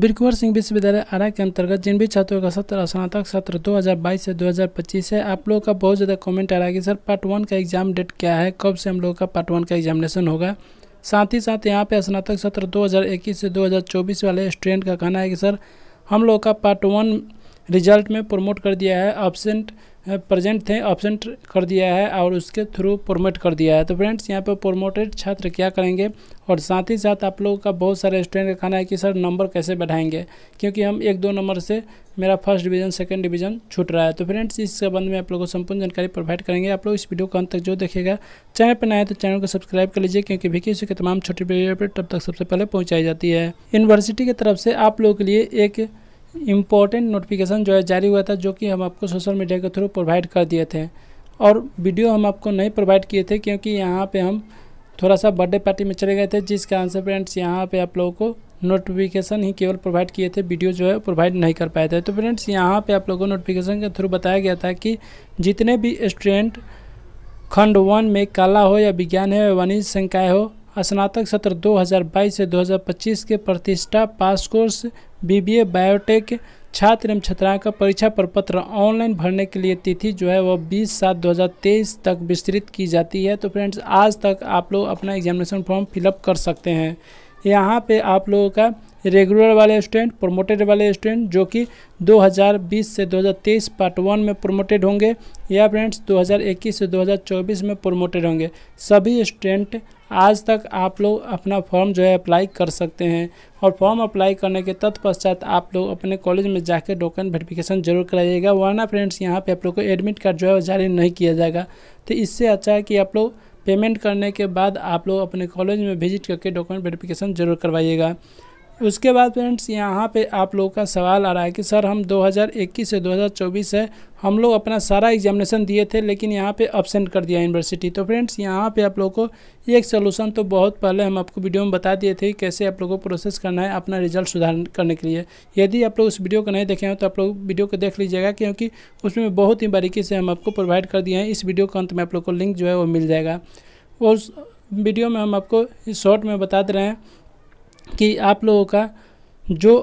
बिरकुवर सिंह विश्वविद्यालय आरा के अंतर्गत जिन भी छात्रों का सत्र स्नातक सत्र 2022 से 2025 है आप लोगों का बहुत ज़्यादा कमेंट आ रहा है कि सर पार्ट वन का एग्ज़ाम डेट क्या है कब से हम लोगों का पार्ट वन का एग्जामिनेशन होगा साथ ही साथ यहाँ पे स्नातक सत्र 2021 से 2024 वाले स्टूडेंट का कहना है कि सर हम लोग का पार्ट वन रिजल्ट में प्रमोट कर दिया है ऑप्शेंट प्रेजेंट थे ऑप्शेंट कर दिया है और उसके थ्रू प्रोमोट कर दिया है तो फ्रेंड्स यहाँ पर प्रोमोटेड छात्र क्या करेंगे और साथ ही साथ आप लोगों का बहुत सारे स्टूडेंट का कहना है कि सर नंबर कैसे बढ़ाएंगे क्योंकि हम एक दो नंबर से मेरा फर्स्ट डिवीजन सेकंड डिवीजन छूट रहा है तो फ्रेंड्स इस संबंध में आप लोगों को संपूर्ण जानकारी प्रोवाइड करेंगे आप लोग इस वीडियो को अंत तक जो देखेगा चैनल पर नए तो चैनल को सब्सक्राइब कर लीजिए क्योंकि भी किसी के तमाम छोटी वीडियो पर तब तक सबसे पहले पहुँचाई जाती है यूनिवर्सिटी की तरफ से आप लोगों के लिए एक इम्पोर्टेंट नोटिफिकेशन जो है जारी हुआ था जो कि हम आपको सोशल मीडिया के थ्रू प्रोवाइड कर दिए थे और वीडियो हम आपको नहीं प्रोवाइड किए थे क्योंकि यहाँ पे हम थोड़ा सा बर्थडे पार्टी में चले गए थे जिस कारण से फ्रेंड्स यहाँ पे आप लोगों को नोटिफिकेशन ही केवल प्रोवाइड किए थे वीडियो जो है प्रोवाइड नहीं कर पाए थे तो फ्रेंड्स यहाँ पर आप लोगों को नोटिफिकेशन के थ्रू बताया गया था कि जितने भी स्टूडेंट खंड वन में कला हो या विज्ञान है या वाणिज्य संकाय हो स्नातक सत्र 2022 से 2025 के प्रतिष्ठा पास कोर्स बीबीए बायोटेक छात्र एवं छात्रा का परीक्षा प्रपत्र ऑनलाइन भरने के लिए तिथि जो है वह 20 सात 2023 तक विस्तृत की जाती है तो फ्रेंड्स आज तक आप लोग अपना एग्जामिनेशन फॉर्म फिलअप कर सकते हैं यहाँ पे आप लोगों का रेगुलर वाले स्टूडेंट प्रोमोटेड वाले स्टूडेंट जो कि 2020 से 2023 पार्ट वन में प्रोमोटेड होंगे या फ्रेंड्स 2021 से 2024 में प्रोमोटेड होंगे सभी स्टूडेंट आज तक आप लोग अपना फॉर्म जो है अप्लाई कर सकते हैं और फॉर्म अप्लाई करने के तत्पश्चात आप लोग अपने कॉलेज में जाकर डोकन वेरिफिकेशन जरूर कराइएगा वरना फ्रेंड्स यहाँ पर आप लोग को एडमिट कार्ड जो है जारी नहीं किया जाएगा तो इससे अच्छा है कि आप लोग पेमेंट करने के बाद आप लोग अपने कॉलेज में विजिट करके डॉक्यूमेंट वेरिफिकेशन जरूर करवाइएगा उसके बाद फ्रेंड्स यहाँ पे आप लोगों का सवाल आ रहा है कि सर हम 2021 से 2024 है हम लोग अपना सारा एग्जामिनेशन दिए थे लेकिन यहाँ पे अपसेंट कर दिया यूनिवर्सिटी तो फ्रेंड्स यहाँ पे आप लोगों को एक सोलूशन तो बहुत पहले हम आपको वीडियो में बता दिए थे कैसे आप लोगों को प्रोसेस करना है अपना रिजल्ट सुधार करने के लिए यदि आप लोग उस वीडियो को नहीं देखे हैं तो आप लोग वीडियो को देख लीजिएगा क्योंकि उसमें बहुत ही बारीकी से हम आपको प्रोवाइड कर दिए हैं इस वीडियो के अंत में आप लोग को लिंक जो है वो मिल जाएगा उस वीडियो में हम आपको शॉर्ट में बता दे रहे हैं कि आप लोगों का जो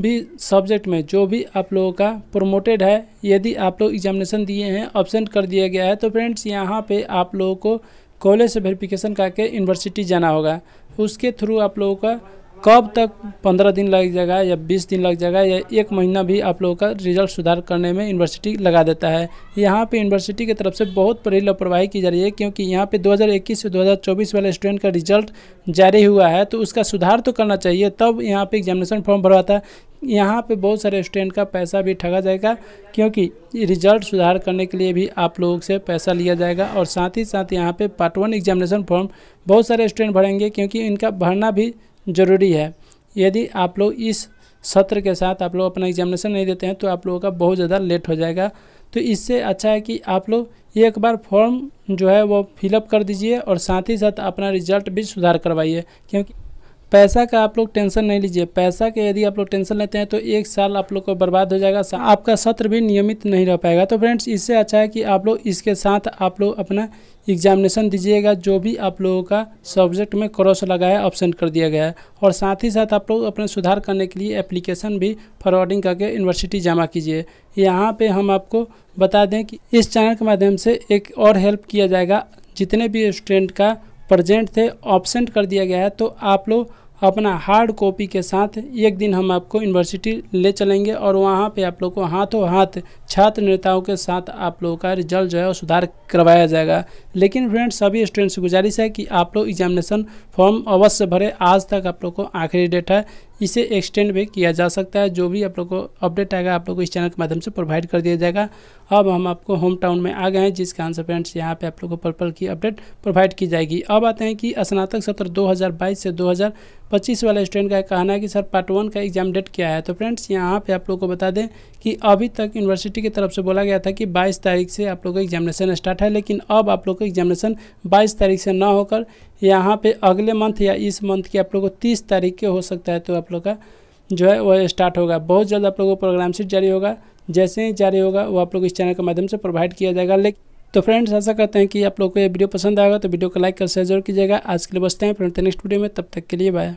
भी सब्जेक्ट में जो भी आप लोगों का प्रमोटेड है यदि आप लोग एग्जामिनेशन दिए हैं ऑब्सेंट कर दिया गया है तो फ्रेंड्स यहाँ पे आप लोगों को कॉलेज से वेरिफिकेशन करके यूनिवर्सिटी जाना होगा उसके थ्रू आप लोगों का कब तक पंद्रह दिन लग जाएगा या बीस दिन लग जाएगा या एक महीना भी आप लोगों का रिजल्ट सुधार करने में यूनिवर्सिटी लगा देता है यहाँ पे यूनिवर्सिटी की तरफ से बहुत बड़ी लापरवाही की जा रही है क्योंकि यहाँ पे 2021 से 2024 वाले स्टूडेंट का रिजल्ट जारी हुआ है तो उसका सुधार तो करना चाहिए तब यहाँ पर एग्जामिनेशन फॉर्म भरवाता है यहाँ पे बहुत सारे स्टूडेंट का पैसा भी ठगा जाएगा क्योंकि रिजल्ट सुधार करने के लिए भी आप लोगों से पैसा लिया जाएगा और साथ ही साथ यहाँ पे पार्ट वन एग्जामिनेशन फॉर्म बहुत सारे स्टूडेंट भरेंगे क्योंकि इनका भरना भी ज़रूरी है यदि आप लोग इस सत्र के साथ आप लोग अपना एग्जामिनेशन नहीं देते हैं तो आप लोगों का बहुत ज़्यादा लेट हो जाएगा तो इससे अच्छा है कि आप लोग एक बार फॉर्म जो है वो फिलअप कर दीजिए और साथ ही साथ अपना रिजल्ट भी सुधार करवाइए क्योंकि पैसा का आप लोग टेंशन नहीं लीजिए पैसा के यदि आप लोग टेंशन लेते हैं तो एक साल आप लोग को बर्बाद हो जाएगा आपका सत्र भी नियमित नहीं रह पाएगा तो फ्रेंड्स इससे अच्छा है कि आप लोग इसके साथ आप लोग अपना एग्जामिनेशन दीजिएगा जो भी आप लोगों का सब्जेक्ट में क्रॉस लगा है ऑप्शन कर दिया गया है और साथ ही साथ आप लोग अपने सुधार करने के लिए एप्लीकेशन भी फॉरवर्डिंग करके यूनिवर्सिटी जमा कीजिए यहाँ पर हम आपको बता दें कि इस चैनल के माध्यम से एक और हेल्प किया जाएगा जितने भी स्टूडेंट का प्रजेंट थे ऑप्शेंट कर दिया गया है तो आप लोग अपना हार्ड कॉपी के साथ एक दिन हम आपको यूनिवर्सिटी ले चलेंगे और वहाँ पे आप लोग को हाथों हाथ छात्र नेताओं के साथ आप लोगों का रिजल्ट जो है सुधार करवाया जाएगा लेकिन फ्रेंड्स सभी स्टूडेंट्स से गुजारिश है कि आप लोग एग्जामिनेशन फॉर्म अवश्य भरे आज तक आप लोग को आखिरी डेट है इसे एक्सटेंड भी किया जा सकता है जो भी आप लोग को अपडेट आएगा आप लोग को इस चैनल के माध्यम से प्रोवाइड कर दिया जाएगा अब हम आपको होम टाउन में आ गए हैं जिसके आंसर फ्रेंड्स यहाँ पे आप लोग को पर्पल की अपडेट प्रोवाइड की जाएगी अब आते हैं कि स्नातक सत्र 2022 से 2025 वाले स्टूडेंट का कहना है कि सर पार्ट वन का एग्जाम डेट क्या है तो फ्रेंड्स यहाँ पे आप लोग को बता दें कि अभी तक यूनिवर्सिटी की तरफ से बोला गया था कि 22 तारीख से आप लोग का एग्जामिनेशन स्टार्ट है लेकिन अब आप लोग का एग्जामिनेशन बाईस तारीख से न होकर यहाँ पे अगले मंथ या इस मंथ की आप लोग को तीस तारीख के हो सकता है तो आप लोग का जो है वह स्टार्ट होगा बहुत जल्द आप लोगों को प्रोग्राम शीट जारी होगा जैसे ही जारी होगा वो आप लोग इस चैनल के माध्यम से प्रोवाइड किया जाएगा लेकिन तो फ्रेंड्स ऐसा करते हैं कि आप लोग को ये वीडियो पसंद आएगा तो वीडियो को लाइक कर शेयर जरूर कीजिएगा आज के लिए बसते हैं फ्रेंड नेक्स्ट वीडियो में तब तक के लिए बाय